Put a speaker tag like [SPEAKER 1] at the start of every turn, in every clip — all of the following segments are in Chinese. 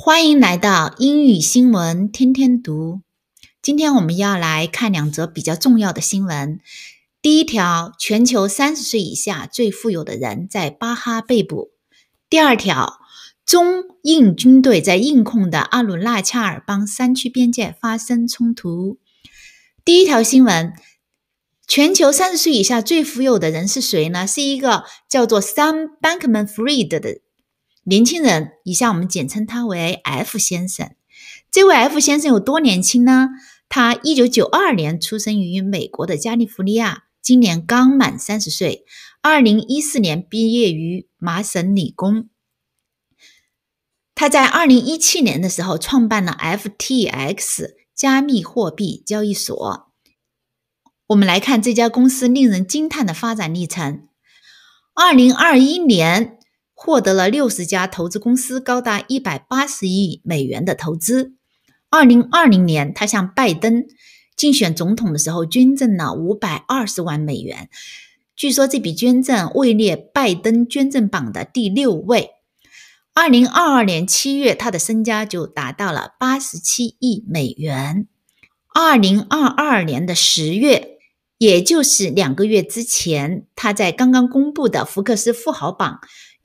[SPEAKER 1] 欢迎来到英语新闻天天读。今天我们要来看两则比较重要的新闻。第一条，全球三十岁以下最富有的人在巴哈被捕；第二条，中印军队在印控的阿鲁纳恰尔邦山区边界发生冲突。第一条新闻，全球三十岁以下最富有的人是谁呢？是一个叫做 Sam Bankman-Fried 的。年轻人，以下我们简称他为 F 先生。这位 F 先生有多年轻呢？他一九九二年出生于美国的加利福尼亚，今年刚满三十岁。二零一四年毕业于麻省理工。他在二零一七年的时候创办了 FTX 加密货币交易所。我们来看这家公司令人惊叹的发展历程。二零二一年。获得了六十家投资公司高达一百八十亿美元的投资。二零二零年，他向拜登竞选总统的时候，捐赠了五百二十万美元。据说这笔捐赠位列拜登捐赠榜的第六位。二零二二年七月，他的身家就达到了八十七亿美元。二零二二年的十月，也就是两个月之前，他在刚刚公布的福克斯富豪榜。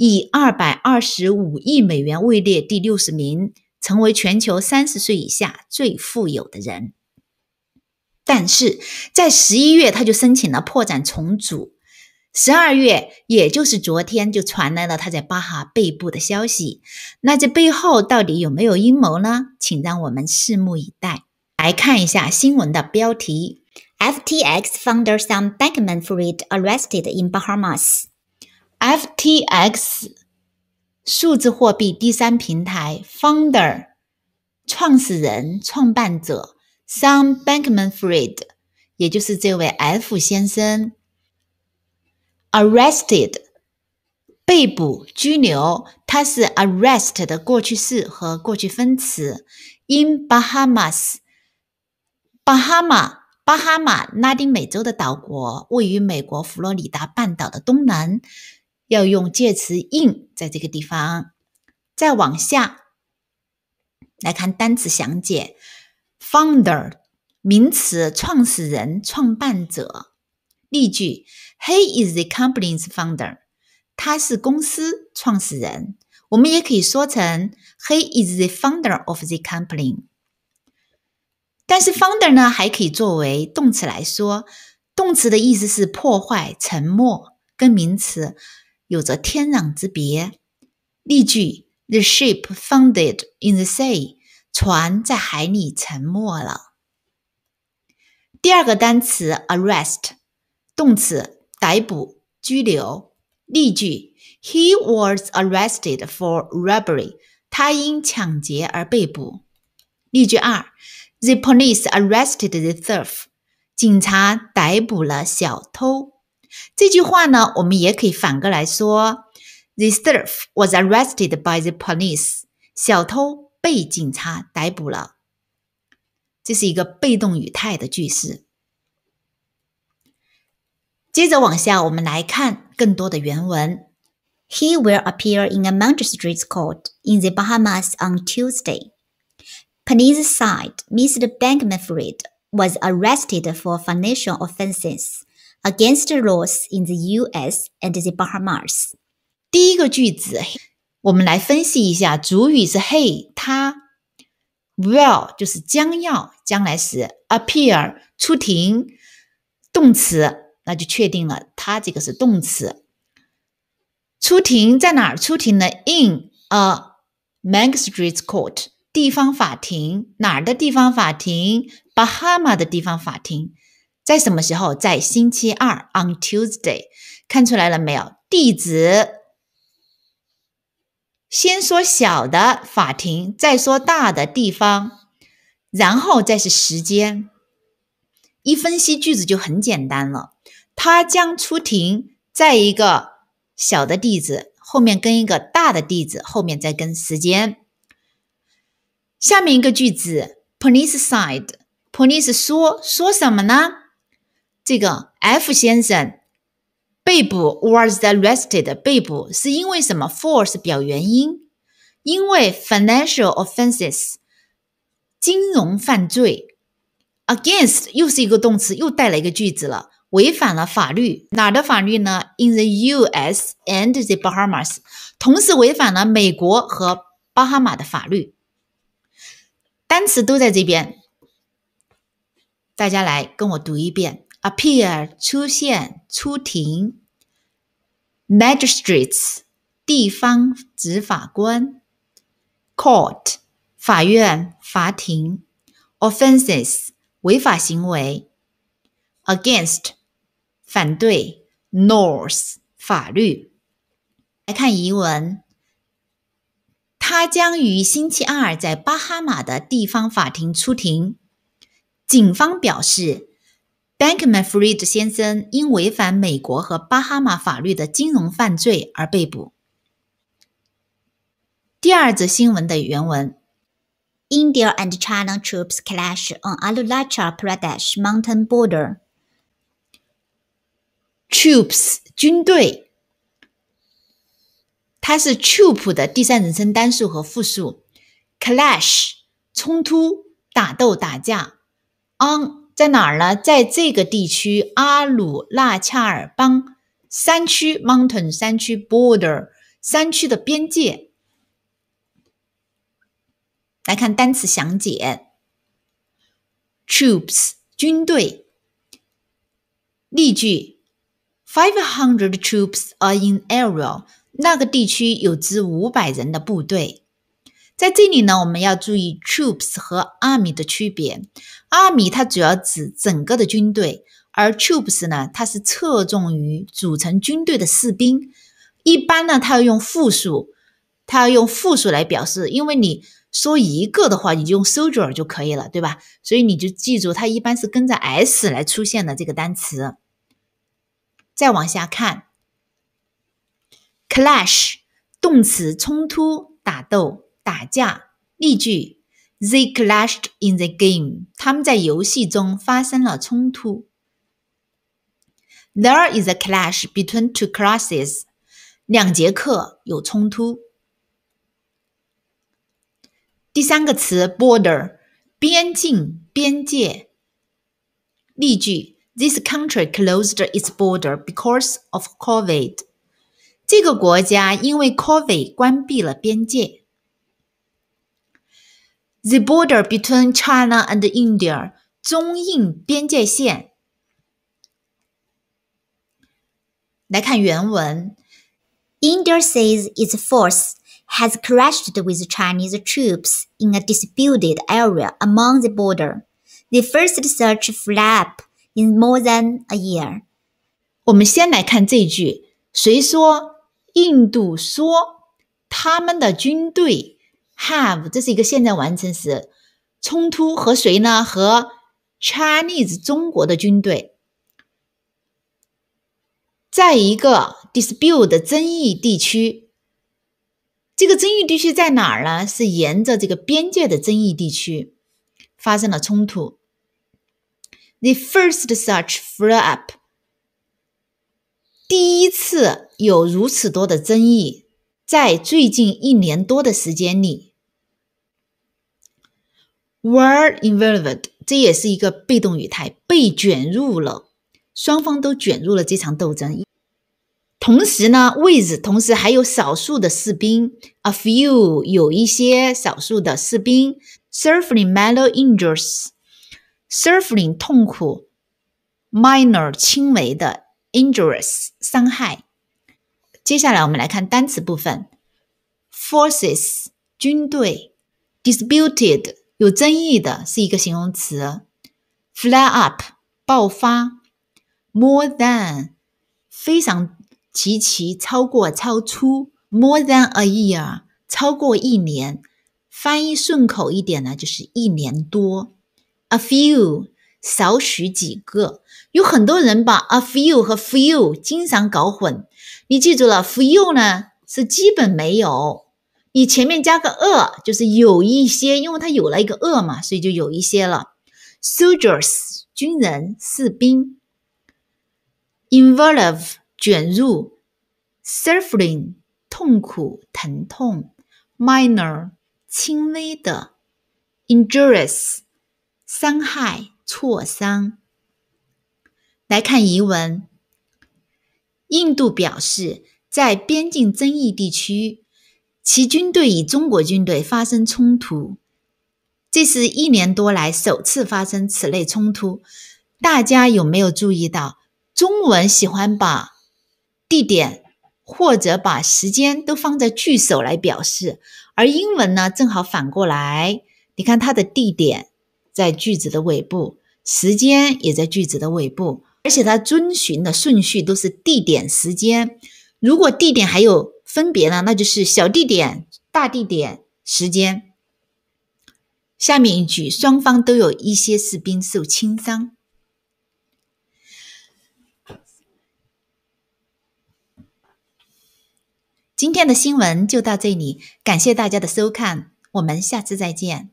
[SPEAKER 1] 以二百二十五亿美元位列第六十名，成为全球三十岁以下最富有的人。但是，在十一月他就申请了破产重组，十二月，也就是昨天，就传来了他在巴哈被捕的消息。那这背后到底有没有阴谋呢？请让我们拭目以待，来看一下新闻的标题：FTX founder Sam Bankman-Fried arrested in Bahamas。FTX 数字货币第三平台 founder 创始人创办者 Sam Bankman-Fried，也就是这位 F 先生 arrested 被捕拘留，它是 arrest 的过去式和过去分词。In Bahamas，巴哈马巴哈马拉丁美洲的岛国，位于美国佛罗里达半岛的东南。要用介词 in 在这个地方，再往下来看单词详解。Founder 名词，创始人、创办者。例句：He is the company's founder。他是公司创始人。我们也可以说成：He is the founder of the company。但是 founder 呢，还可以作为动词来说。动词的意思是破坏、沉默，跟名词。有着天壤之别。例句：The ship foundered in the sea，船在海里沉没了。第二个单词 arrest，动词逮捕、拘留。例句：He was arrested for robbery。他因抢劫而被捕。例句二：The police arrested the thief。警察逮捕了小偷。这句话呢，我们也可以反过来说：The thief was arrested by the police。小偷被警察逮捕了。这是一个被动语态的句式。接着往下，我们来看更多的原文。He will appear in a magistrate's court in the Bahamas on Tuesday. Police said Mr. Bankman-Fried was arrested for financial offenses against the laws in the U.S. and the Bahamas。第一个句子，我们来分析一下，主语是 he，他。Will 就是将要，将来时，appear 出庭，动词，那就确定了。他这个是动词。出庭在哪儿出庭呢？In a magistrate's court 地方法庭，哪儿的地方法庭？巴哈马的地方法庭。在什么时候？在星期二，on Tuesday。看出来了没有？地址，先说小的法庭，再说大的地方，然后再是时间。一分析句子就很简单了。他将出庭，在一个小的地址后面跟一个大的地址，后面再跟时间。下面一个句子，Police said，Police 说说什么呢？这个 F 先生被捕，was arrested 被捕是因为什么？For 是表原因，因为 financial o f f e n s e s 金融犯罪。Against 又是一个动词，又带了一个句子了，违反了法律。哪的法律呢？In the U.S. and the Bahamas，同时违反了美国和巴哈马的法律。单词都在这边，大家来跟我读一遍。Appear 出现出庭，Magistrates 地方执法官，Court 法院法庭，Offenses 违法行为，Against 反对 North 法律。来看译文：他将于星期二在巴哈马的地方法庭出庭。警方表示。Bankman-Fried 先生因违反美国和巴哈马法律的金融犯罪而被捕。第二则新闻的原文：India and China troops clash on Aluarcha Pradesh mountain border. Troops 军队，它是 troop 的第三人称单数和复数。Clash 冲突、打斗、打架。On 在哪儿呢？在这个地区，阿鲁纳恰尔邦山区 （mountain 山区 border 山区的边界）。来看单词详解：troops 军队。例句：Five hundred troops are in area。那个地区有支五百人的部队。在这里呢，我们要注意 troops 和 army 的区别。army 它主要指整个的军队，而 troops 呢，它是侧重于组成军队的士兵。一般呢，它要用复数，它要用复数来表示，因为你说一个的话，你就用 soldier 就可以了，对吧？所以你就记住，它一般是跟着 s 来出现的这个单词。再往下看，clash 动词冲突打斗。打架。例句：They clashed in the game。他们在游戏中发生了冲突。There is a clash between two classes。两节课有冲突。第三个词 border，边境、边界。例句：This country closed its border because of COVID。这个国家因为 COVID 关闭了边界。the border between China and India, 中印边界线。来看原文，India says its force has clashed with Chinese troops in a disputed area along the border, the first such flap in more than a year. Have 这是一个现在完成时，冲突和谁呢？和 Chinese 中国的军队，在一个 dispute 争议地区。这个争议地区在哪儿呢？是沿着这个边界的争议地区发生了冲突。The first such flare-up，第一次有如此多的争议，在最近一年多的时间里。were involved，这也是一个被动语态，被卷入了，双方都卷入了这场斗争。同时呢，with 同时还有少数的士兵，a few 有一些少数的士兵，suffering minor injuries，suffering 痛苦，minor 轻微的 injuries 伤害。接下来我们来看单词部分，forces 军队，disputed。有争议的是一个形容词，fly up 爆发，more than 非常极其超过超出，more than a year 超过一年，翻译顺口一点呢就是一年多，a few 少许几个，有很多人把 a few 和 few 经常搞混，你记住了 few 呢是基本没有。你前面加个 a，就是有一些，因为它有了一个 a 嘛，所以就有一些了。Soldiers，军人、士兵。Involve，卷入。Suffering，痛苦、疼痛。Minor，轻微的。i n j u r i o u s 伤害、挫伤。来看译文：印度表示，在边境争议地区。其军队与中国军队发生冲突，这是一年多来首次发生此类冲突。大家有没有注意到，中文喜欢把地点或者把时间都放在句首来表示，而英文呢正好反过来。你看，它的地点在句子的尾部，时间也在句子的尾部，而且它遵循的顺序都是地点、时间。如果地点还有分别呢，那就是小地点、大地点、时间。下面一句，双方都有一些士兵受轻伤。今天的新闻就到这里，感谢大家的收看，我们下次再见。